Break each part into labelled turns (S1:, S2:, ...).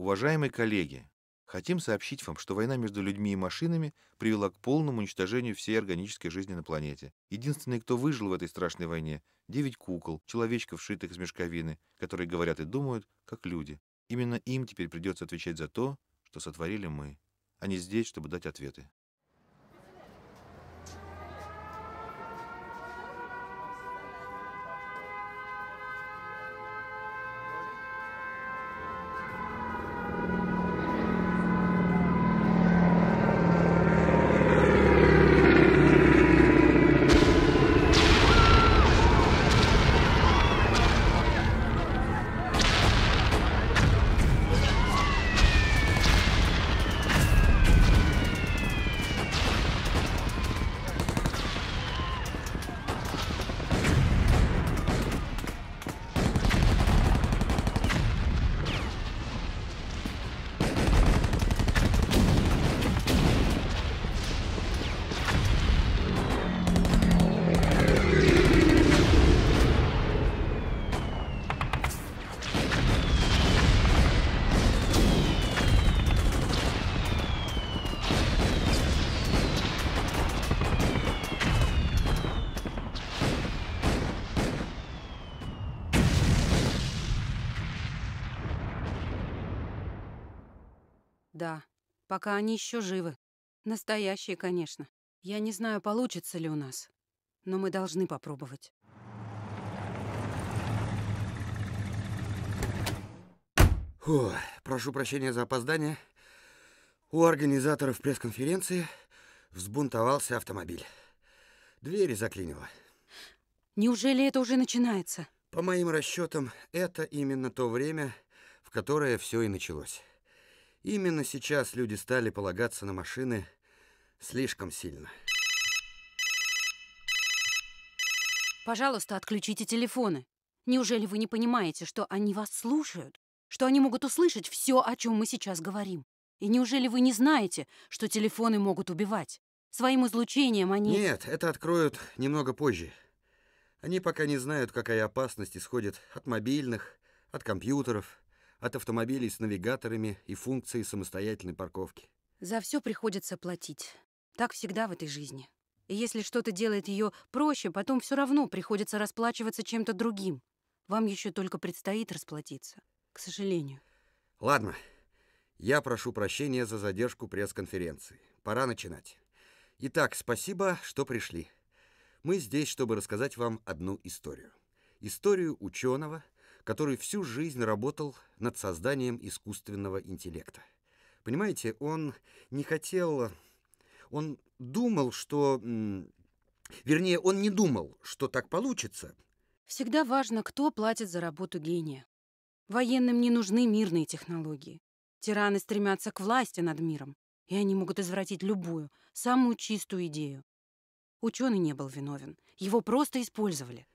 S1: Уважаемые коллеги, хотим сообщить вам, что война между людьми и машинами привела к полному уничтожению всей органической жизни на планете. Единственные, кто выжил в этой страшной войне — девять кукол, человечков, шитых из мешковины, которые говорят и думают, как люди. Именно им теперь придется отвечать за то, что сотворили мы. Они а здесь, чтобы дать ответы.
S2: Да, пока они еще живы. Настоящие, конечно. Я не знаю, получится ли у нас, но мы должны попробовать.
S1: Фу, прошу прощения за опоздание. У организаторов пресс-конференции взбунтовался автомобиль. Двери заклинило.
S2: Неужели это уже начинается?
S1: По моим расчетам, это именно то время, в которое все и началось. Именно сейчас люди стали полагаться на машины слишком сильно.
S2: Пожалуйста, отключите телефоны. Неужели вы не понимаете, что они вас слушают? Что они могут услышать все, о чем мы сейчас говорим? И неужели вы не знаете, что телефоны могут убивать? Своим излучением они... Нет,
S1: это откроют немного позже. Они пока не знают, какая опасность исходит от мобильных, от компьютеров, от автомобилей с навигаторами и функцией самостоятельной парковки.
S2: За все приходится платить. Так всегда в этой жизни. И если что-то делает ее проще, потом все равно приходится расплачиваться чем-то другим. Вам еще только предстоит расплатиться, к сожалению.
S1: Ладно, я прошу прощения за задержку пресс-конференции. Пора начинать. Итак, спасибо, что пришли. Мы здесь, чтобы рассказать вам одну историю. Историю ученого — который всю жизнь работал над созданием искусственного интеллекта. Понимаете, он не хотел... Он думал, что... Вернее, он не думал, что так получится.
S2: Всегда важно, кто платит за работу гения. Военным не нужны мирные технологии. Тираны стремятся к власти над миром, и они могут извратить любую, самую чистую идею. Ученый не был виновен, его просто использовали.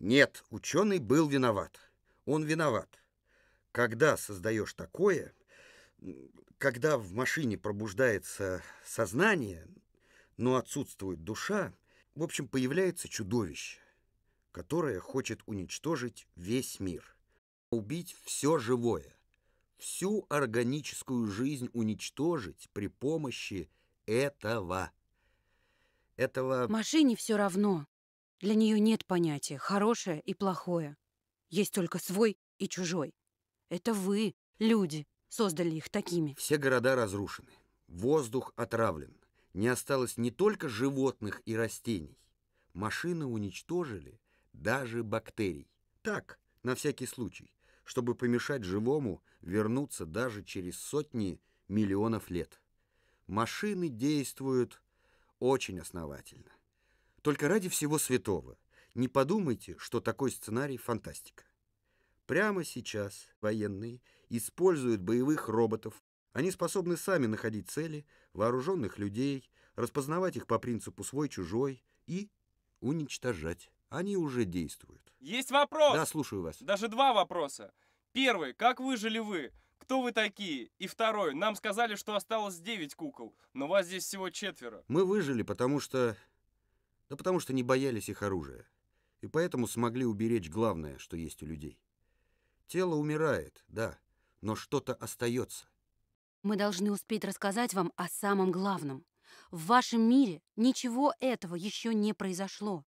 S1: Нет, ученый был виноват. Он виноват. Когда создаешь такое, когда в машине пробуждается сознание, но отсутствует душа, в общем, появляется чудовище, которое хочет уничтожить весь мир, убить все живое, всю органическую жизнь уничтожить при помощи этого. Этого...
S2: Машине все равно. Для нее нет понятия «хорошее» и «плохое». Есть только свой и чужой. Это вы, люди, создали их такими.
S1: Все города разрушены. Воздух отравлен. Не осталось не только животных и растений. Машины уничтожили даже бактерий. Так, на всякий случай, чтобы помешать живому вернуться даже через сотни миллионов лет. Машины действуют очень основательно. Только ради всего святого – не подумайте, что такой сценарий фантастика. Прямо сейчас военные используют боевых роботов. Они способны сами находить цели, вооруженных людей, распознавать их по принципу свой-чужой и уничтожать. Они уже действуют. Есть вопрос. Да, слушаю вас. Даже два вопроса. Первый. Как выжили вы? Кто вы такие? И второй. Нам сказали, что осталось 9 кукол, но вас здесь всего четверо. Мы выжили, потому что... Да потому что не боялись их оружия и поэтому смогли уберечь главное, что есть у людей. Тело умирает, да, но что-то остается.
S2: Мы должны успеть рассказать вам о самом главном. В вашем мире ничего этого еще не произошло.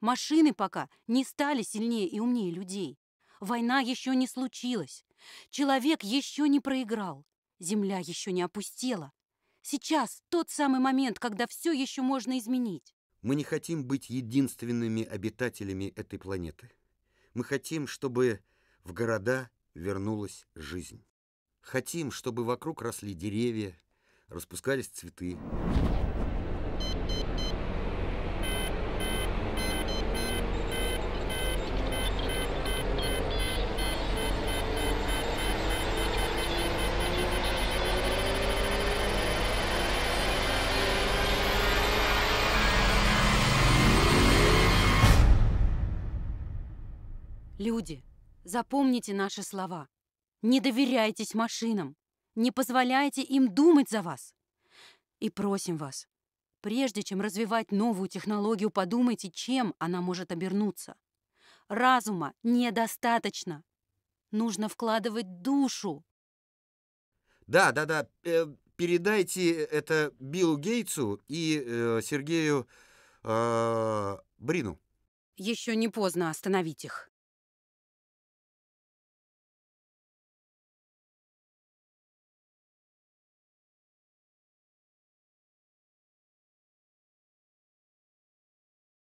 S2: Машины пока не стали сильнее и умнее людей. Война еще не случилась. Человек еще не проиграл. Земля еще не опустела. Сейчас тот самый момент, когда все еще можно изменить.
S1: Мы не хотим быть единственными обитателями этой планеты. Мы хотим, чтобы в города вернулась жизнь. Хотим, чтобы вокруг росли деревья, распускались цветы.
S2: люди, запомните наши слова. Не доверяйтесь машинам, не позволяйте им думать за вас. И просим вас, прежде чем развивать новую технологию, подумайте, чем она может обернуться. Разума недостаточно. Нужно вкладывать душу.
S1: Да, да, да. Э, передайте это Биллу Гейтсу и э, Сергею э, Брину.
S2: Еще не поздно остановить их.